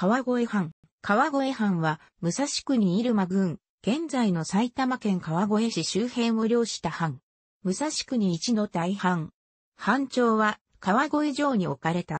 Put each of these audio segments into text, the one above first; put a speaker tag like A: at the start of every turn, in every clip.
A: 川越藩。川越藩は、武蔵国入間郡、現在の埼玉県川越市周辺を領した藩。武蔵国一の大藩。藩長は、川越城に置かれた。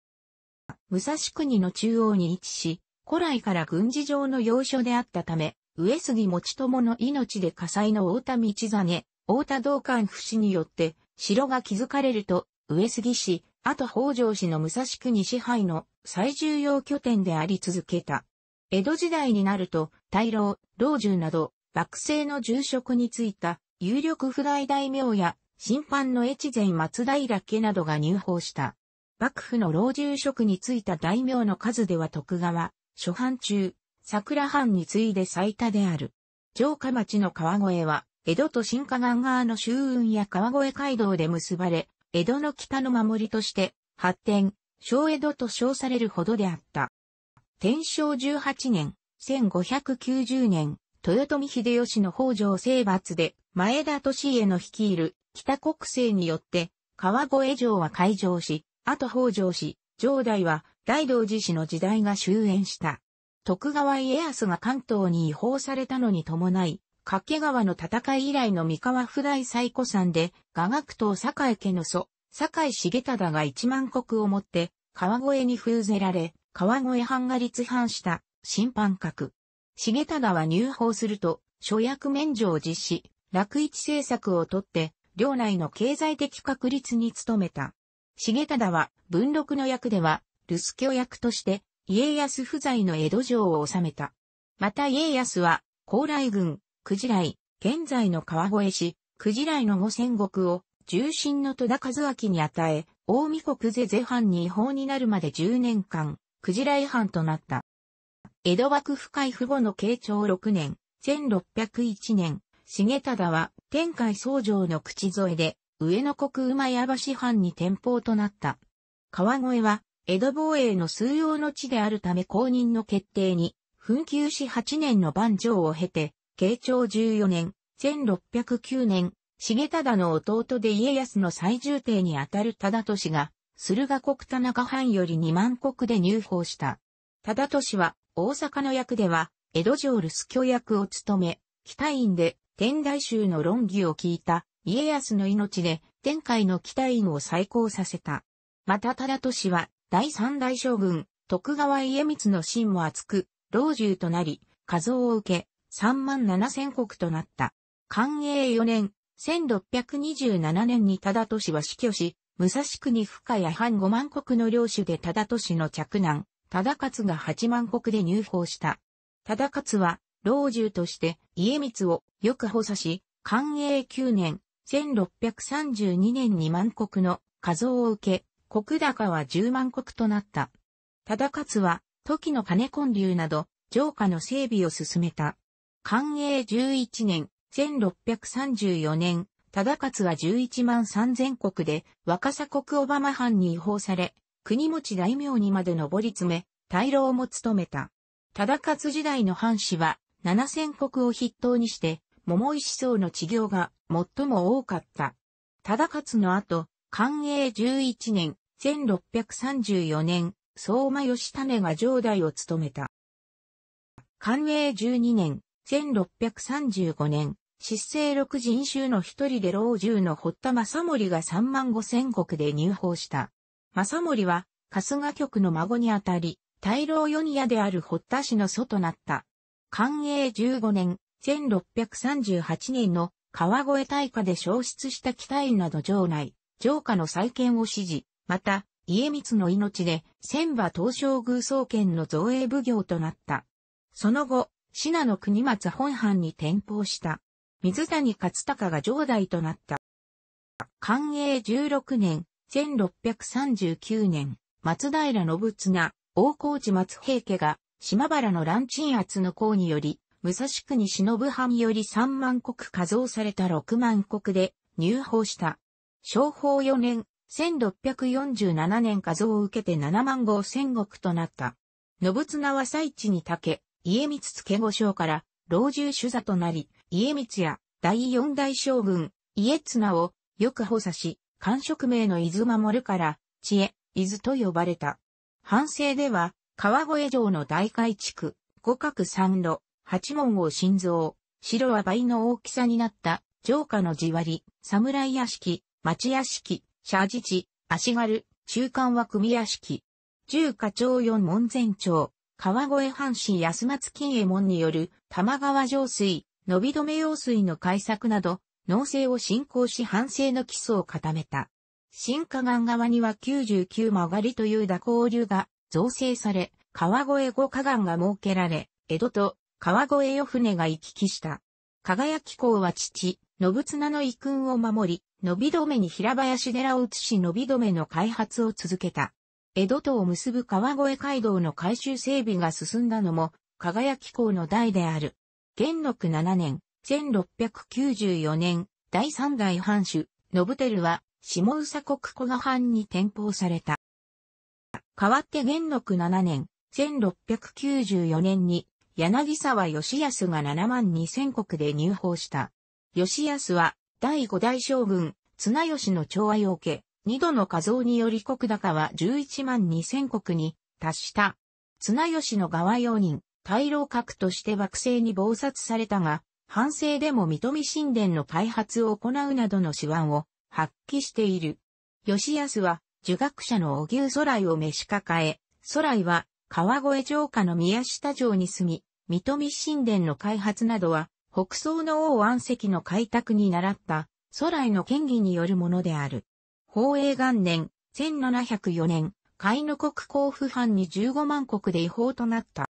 A: 武蔵国の中央に位置し、古来から軍事上の要所であったため、上杉持友の命で火災の太田道真、太田道館不死によって、城が築かれると、上杉氏、あと北条氏の武蔵国支配の最重要拠点であり続けた。江戸時代になると、大老、老中など、幕政の重職についた有力不代大名や、審判の越前松平家などが入法した。幕府の老中職についた大名の数では徳川、諸藩中、桜藩に次いで最多である。城下町の川越は、江戸と新河岸側の周運や川越街道で結ばれ、江戸の北の守りとして発展、小江戸と称されるほどであった。天正18年、1590年、豊臣秀吉の北条征伐で前田利家の率いる北国政によって川越城は開城し、あと北条氏、城代は大道寺氏の時代が終焉した。徳川家康が関東に違法されたのに伴い、掛川の戦い以来の三河不代最古山で、雅楽党堺家の祖、堺重忠が一万国をもって、川越に封ぜられ、川越藩が立藩した、審判閣。重忠は入法すると、諸役免除を実施、楽市政策をとって、領内の経済的確立に努めた。重忠は、文禄の役では、留守居役として、家康不在の江戸城を治めた。また家康は、高麗軍、久慈来、現在の川越市、久慈来の五千石を、重臣の戸田和明に与え、大見国是是藩に違法になるまで10年間、久慈来藩となった。江戸幕府開府後の慶長6年、1601年、重忠は天海宗城の口添えで、上野国馬屋橋藩に転封となった。川越は、江戸防衛の数用の地であるため公認の決定に、紛糾し8年の番城を経て、慶長14年、1609年、重忠の弟で家康の最重帝にあたる忠俊が、駿河国田中藩より2万国で入法した。忠俊は、大阪の役では、江戸城留守居役を務め、北院で天台宗の論議を聞いた家康の命で天海の北院を再興させた。また忠俊は第三代将軍徳川家光の心も厚く、老中となり、家像を受け、3万7千国となった。寛永4年、1627年に忠俊は死去し、武蔵国深谷藩5万国の領主で忠俊の嫡男、忠勝が8万国で入法した。忠勝は、老中として家光をよく補佐し、寛永9年、1632年に万国の加増を受け、国高は10万国となった。忠勝は、時の金根流など、城下の整備を進めた。寛永11年、1634年、忠勝は11万3000国で若狭国小浜藩に違法され、国持大名にまで上り詰め、大老も務めた。忠勝時代の藩士は7000国を筆頭にして、桃石層の治療が最も多かった。忠勝の後、寛永11年、1634年、相馬義種が上代を務めた。寛永12年、1635年、失政六人衆の一人で老中の堀田正森が3万5千国で入法した。正森は、春日局の孫にあたり、大老四夜である堀田氏の祖となった。寛永15年、1638年の川越大火で消失した北院など城内、城下の再建を指示、また、家光の命で、千葉東照宮総研の造営奉行となった。その後、信濃国松本藩に転向した。水谷勝隆が上代となった。寛永16年、1639年、松平信綱、大河内松平家が、島原の乱鎮圧の功により、武蔵国忍藩より3万国加増された6万国で入法した。商法4年、1647年加増を受けて7万5戦国となった。信綱は最地に竹、家光け御将から老中主座となり、家光や第四代将軍、家綱をよく補佐し、官職名の伊豆守るから、知恵、伊豆と呼ばれた。反省では、川越城の大改築、五角三路、八門を新造、城は倍の大きさになった、城下の地割り、侍屋敷、町屋敷、社自治、足軽、中間は組屋敷。十課長四門前町、川越藩士安松金右衛門による玉川上水、伸び止め用水の改作など、農政を進行し反省の基礎を固めた。新河岸側には99曲がりという蛇行流が造成され、川越五河岸が設けられ、江戸と川越与船が行き来した。輝港は父、信綱の遺訓を守り、伸び止めに平林寺を移し伸び止めの開発を続けた。江戸とを結ぶ川越街道の改修整備が進んだのも、輝き港の代である。元禄7年、1694年、第三代藩主、信輝は、下宇佐国古賀藩に転封された。代わって元禄7年、1694年に、柳沢義康が7万2000国で入法した。義康は、第五代将軍、綱吉の調愛を受け、二度の加増により国高は11万2000国に達した。綱吉の側用人、大老閣として惑星に謀殺されたが、反省でも三富神殿の開発を行うなどの手腕を発揮している。吉安は、儒学者の小牛空井を召し抱え、空井は、川越城下の宮下城に住み、三富神殿の開発などは、北宋の王安石の開拓に倣った、空井の権威によるものである。宝永元年、1704年、海の国交付藩に15万国で違法となった。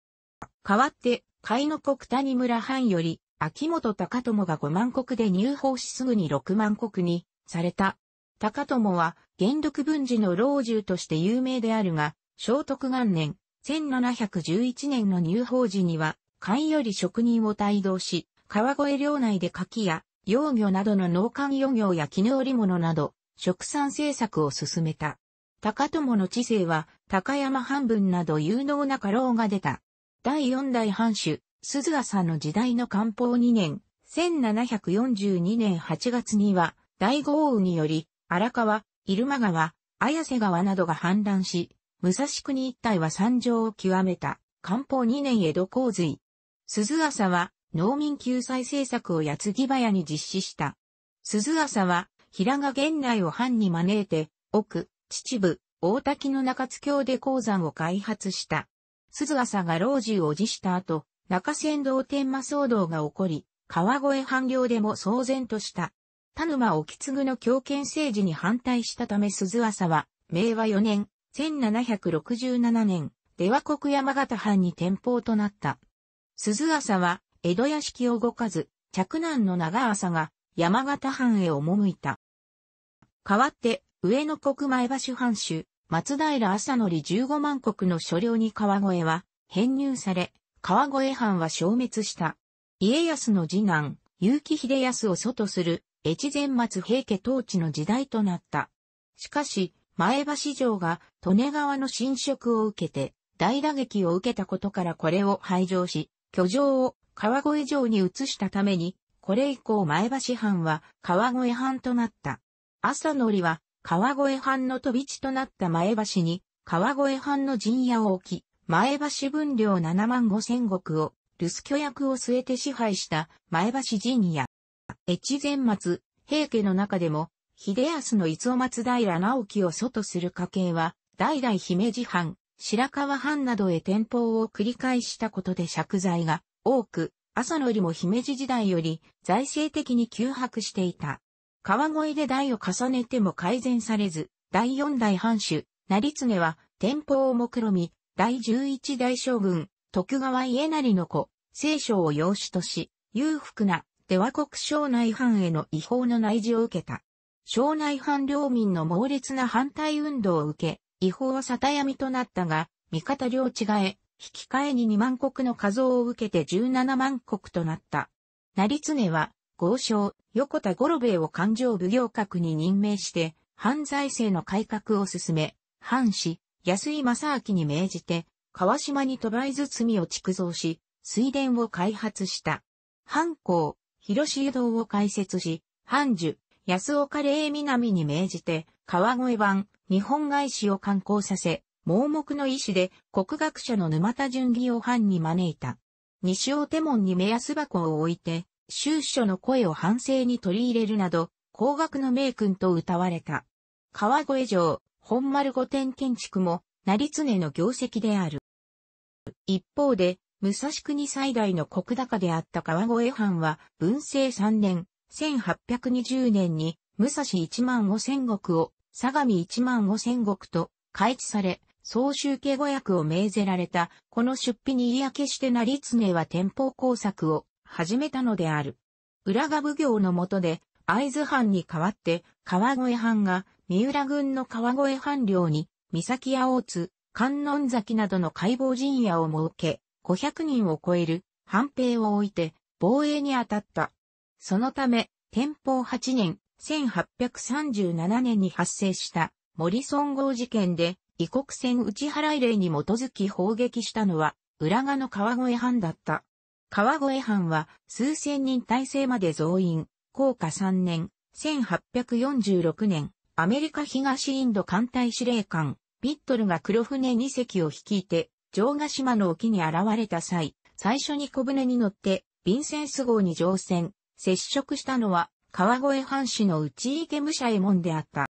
A: 代わって、海の国谷村藩より、秋元高友が5万国で入法しすぐに6万国に、された。高友は、元禄文治の老中として有名であるが、聖徳元年、1711年の入法時には、官より職人を帯同し、川越領内で柿や、幼魚などの農館漁業や絹織物など、殖産政策を進めた。高友の治世は、高山半分など有能な家老が出た。第四代藩主、鈴朝の時代の官報2年、1742年8月には、大豪雨により、荒川、入間川、綾瀬川などが氾濫し、武蔵国一帯は惨状を極めた、官報2年江戸洪水。鈴朝は、農民救済政策を矢継ぎ早に実施した。鈴浅は、平賀源内を藩に招いて、奥、秩父、大滝の中津京で鉱山を開発した。鈴朝が老中を辞した後、中仙道天魔騒動が起こり、川越藩領でも騒然とした。田沼沖継の強権政治に反対したため鈴朝は、明和4年、1767年、出羽国山形藩に転封となった。鈴朝は、江戸屋敷を動かず、嫡男の長朝が山形藩へ赴いた。代わって、上野国前橋藩主、松平朝則15万国の所領に川越は編入され、川越藩は消滅した。家康の次男、結城秀康を祖とする越前松平家統治の時代となった。しかし、前橋城が利根川の侵食を受けて、大打撃を受けたことからこれを排除し、居城を川越城に移したために、これ以降前橋藩は川越藩となった。朝のりは、川越藩の飛び地となった前橋に、川越藩の陣屋を置き、前橋分領7万5千石を、留守居役を据えて支配した前橋陣屋。越前松、平家の中でも、秀康の伊藤松平直樹を祖とする家系は、代々姫路藩、白河藩などへ転封を繰り返したことで借財が多く、朝のりも姫路時代より財政的に窮迫していた。川越で代を重ねても改善されず、第四代藩主、成常は、天保を目論み、第十一代将軍、徳川家成の子、聖書を養子とし、裕福な、出和国省内藩への違法の内示を受けた。省内藩領民の猛烈な反対運動を受け、違法は沙汰闇となったが、味方領違え、引き換えに2万国の数を受けて17万国となった。成常は、豪商、横田五郎兵衛を勘定奉行閣に任命して、犯財政の改革を進め、藩士、安井正明に命じて、川島にば来ず罪を築造し、水田を開発した。藩校、広志湯道を開設し、藩樹、安岡霊南に命じて、川越版、日本外史を刊行させ、盲目の医師で国学者の沼田純義を藩に招いた。西尾手門に目安箱を置いて、宗書の声を反省に取り入れるなど、高額の名君と歌われた。川越城、本丸御殿建築も、成常の業績である。一方で、武蔵国最大の国高であった川越藩は、文政3年、1820年に、武蔵一万五千石を、相模一万五千石と、開地され、総集計語訳を命ぜられた、この出費に嫌気して成常は天保工作を、始めたのである。浦賀奉行の下で、会津藩に代わって、川越藩が、三浦軍の川越藩領に、三崎や大津、観音崎などの解剖陣屋を設け、500人を超える藩兵を置いて防衛に当たった。そのため、天保8年、1837年に発生した森村号事件で異国船打払令に基づき砲撃したのは浦賀の川越藩だった。川越藩は数千人体制まで増員、降下3年、1846年、アメリカ東インド艦隊司令官、ビットルが黒船2隻を率いて、城ヶ島の沖に現れた際、最初に小船に乗って、ビンセンス号に乗船、接触したのは、川越藩士の内池武者衛門であった。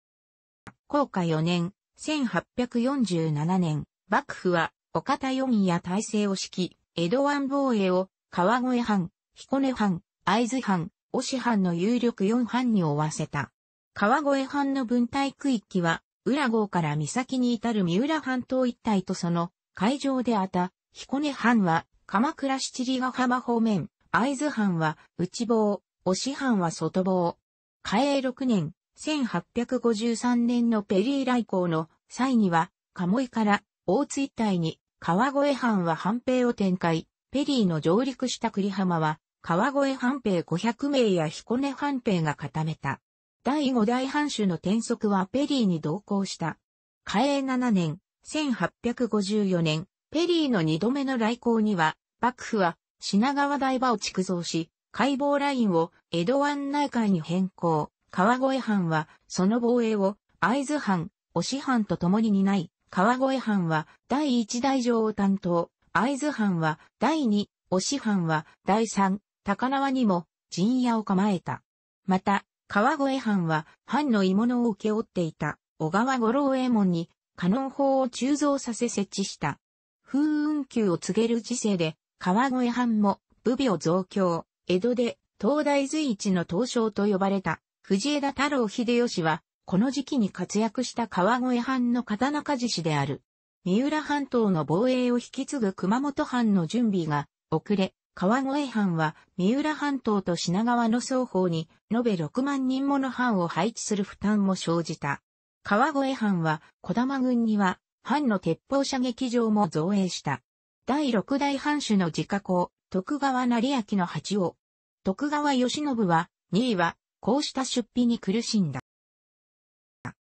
A: 降下4年、1847年、幕府は、岡田四位や体制を敷き、江戸湾防衛を川越藩、彦根藩、会津藩、押藩の有力四藩に追わせた。川越藩の分隊区域は、浦郷から岬に至る三浦半島一帯とその海上であった、彦根藩は、鎌倉七里ヶ浜方面、会津藩は内房、押藩は外房。嘉永6年、1853年のペリー来航の際には、鴨居から大津一帯に川越藩は藩兵を展開、ペリーの上陸した栗浜は、川越藩兵500名や彦根藩兵が固めた。第5大藩主の転足はペリーに同行した。嘉永7年、1854年、ペリーの2度目の来航には、幕府は品川台場を築造し、解剖ラインを江戸湾内海に変更。川越藩はその防衛を会津藩、押藩と共に担い、川越藩は第一大城を担当。会津藩は第二、押藩は第三、高輪にも陣屋を構えた。また、川越藩は藩の鋳物を請け負っていた小川五郎右衛門にカノン砲を鋳造させ設置した。風雲級を告げる時世で、川越藩も武備を増強、江戸で東大随一の東商と呼ばれた藤枝太郎秀吉は、この時期に活躍した川越藩の刀鍛冶師である。三浦半島の防衛を引き継ぐ熊本藩の準備が遅れ、川越藩は三浦半島と品川の双方に延べ6万人もの藩を配置する負担も生じた。川越藩は小玉軍には藩の鉄砲射撃場も造営した。第六代藩主の自家公、徳川成明の八王。徳川義信は、2位は、こうした出費に苦しんだ。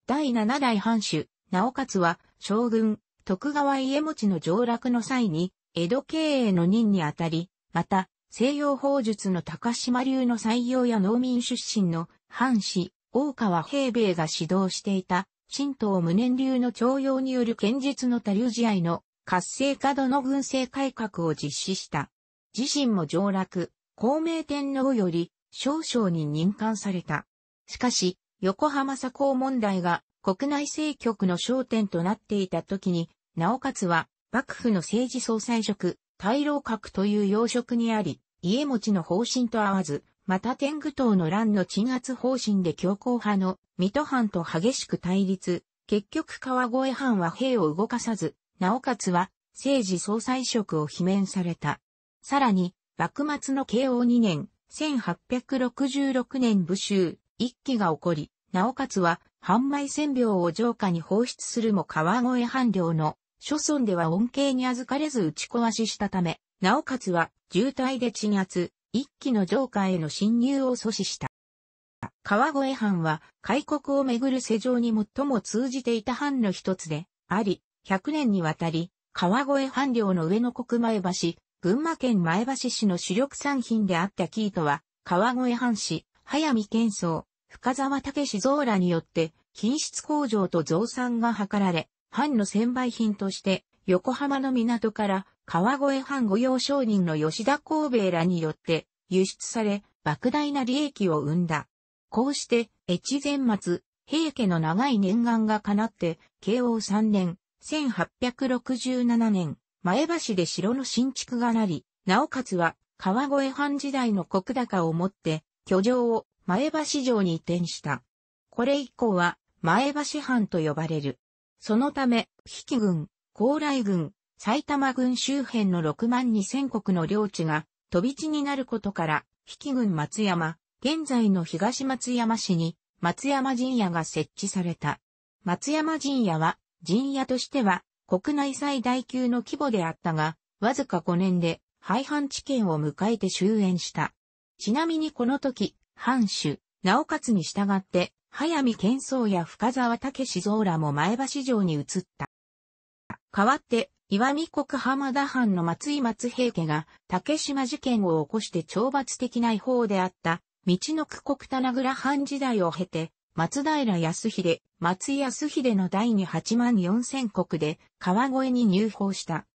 A: 第七代藩主、直勝は、将軍、徳川家持の上洛の際に、江戸経営の任にあたり、また、西洋法術の高島流の採用や農民出身の藩士、大川平米が指導していた、神道無念流の徴用による剣術の多流試合の活性化度の軍政改革を実施した。自身も上洛、孔明天皇より少々に任官された。しかし、横浜左高問題が国内政局の焦点となっていた時に、直勝は、幕府の政治総裁職、大老閣という要職にあり、家持ちの方針と合わず、また天狗党の乱の鎮圧方針で強硬派の水戸藩と激しく対立、結局川越藩は兵を動かさず、直勝は政治総裁職を罷免された。さらに、幕末の慶応2年、1866年武州、一揆が起こり、直勝は販売線量を浄化に放出するも川越半領の諸村では恩恵に預かれず打ち壊ししたため、なおかつは渋滞で鎮圧、一機の浄化への侵入を阻止した。川越藩は開国をめぐる世情に最も通じていた藩の一つであり、100年にわたり、川越藩領の上の国前橋、群馬県前橋市の主力産品であった生糸は、川越藩市、早見謙宗、深沢武史蔵らによって、品質工場と増産が図られ、藩の専売品として、横浜の港から川越藩御用商人の吉田神兵らによって輸出され、莫大な利益を生んだ。こうして、越前松、平家の長い念願が叶って、慶応3年、1867年、前橋で城の新築がなり、なおかつは、川越藩時代の国高をもって、居城を前橋城に移転した。これ以降は、前橋藩と呼ばれる。そのため、比企軍、高麗軍、埼玉軍周辺の6万2千国の領地が飛び地になることから、比企軍松山、現在の東松山市に松山陣屋が設置された。松山陣屋は陣屋としては国内最大級の規模であったが、わずか5年で廃藩置県を迎えて終焉した。ちなみにこの時、藩主、直勝に従って、早見健壮や深沢武史蔵らも前橋城に移った。代わって、岩見国浜田藩の松井松平家が、竹島事件を起こして懲罰的な違法であった、道の区国棚倉藩時代を経て、松平康秀、松井康秀の第に8万4千国で川越に入法した。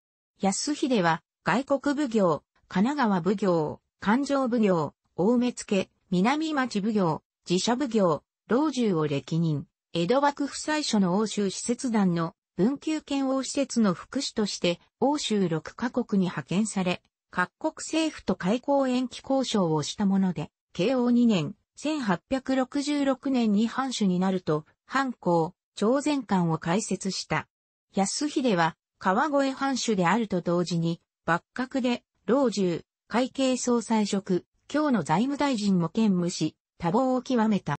A: 康秀は外国奉行、神奈川奉行、環状奉行、大目付、南町奉行、寺社奉行、老中を歴任、江戸幕府最初の欧州使節団の文久兼王使節の副使として欧州6カ国に派遣され、各国政府と開港延期交渉をしたもので、慶応2年、1866年に藩主になると、藩校、朝鮮館を開設した。安秀は、川越藩主であると同時に、幕閣で、老中、会計総裁職、今日の財務大臣も兼務し、多忙を極めた。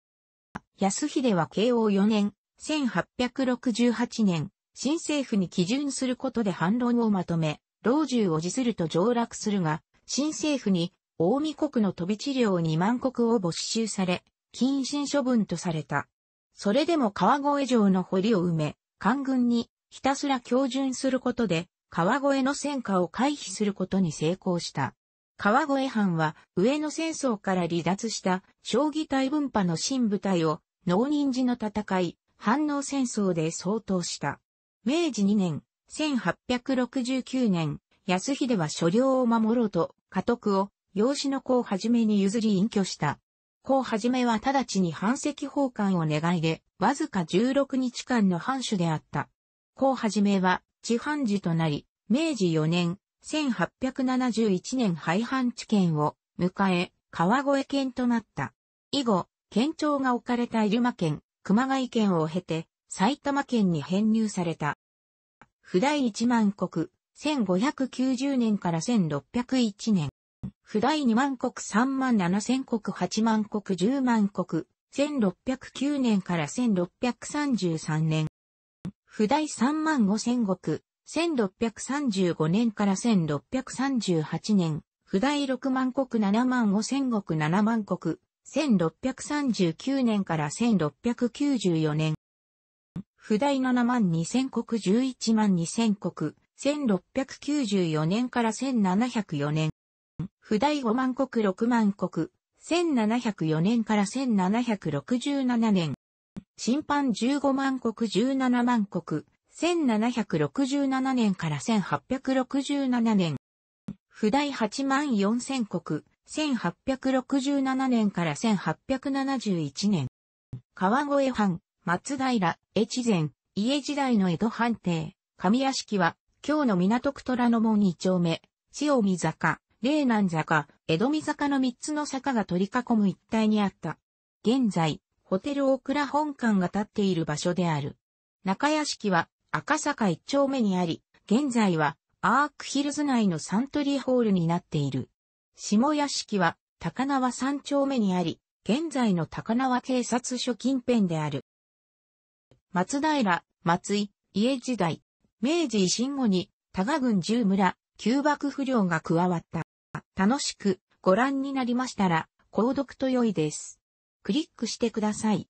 A: 安秀は慶応4年、1868年、新政府に基準することで反論をまとめ、老中を辞すると上落するが、新政府に、大見国の飛び治療2万国を没収され、謹慎処分とされた。それでも川越城の堀を埋め、官軍にひたすら強巡することで、川越の戦火を回避することに成功した。川越藩は上野戦争から離脱した将棋大分派の新部隊を農人寺の戦い、反応戦争で相当した。明治2年、1869年、安秀は所領を守ろうと、家督を、養子の子をはじめに譲り隠居した。子をはじめは直ちに藩籍奉還を願いで、わずか16日間の藩主であった。子をはじめは、地藩寺となり、明治4年、1871年廃藩置県を迎え、川越県となった。以後、県庁が置かれた入間県、熊谷県を経て、埼玉県に編入された。普代一万国、1590年から1601年。普代二万国三万七千国八万国十万国、1609年から1633年。普代三万五千国、1635年から1638年、不代6万国7万五千国7万国、1639年から1694年。不代7万二千国11万二千国、1694年から1704年。不代5万国6万国、1704年から1767年。審判15万国17万国、1767年から1867年。不代8万4千国、1867年から1871年。川越藩、松平、越前、家時代の江戸藩邸、上屋敷は、今日の港区虎ノ門2丁目、潮見坂、霊南坂、江戸見坂の3つの坂が取り囲む一帯にあった。現在、ホテルオークラ本館が建っている場所である。中屋敷は、赤坂一丁目にあり、現在はアークヒルズ内のサントリーホールになっている。下屋敷は高輪三丁目にあり、現在の高輪警察署近辺である。松平、松井、家時代、明治維新後に、多賀郡十村、旧幕不良が加わった。楽しくご覧になりましたら、購読と良いです。クリックしてください。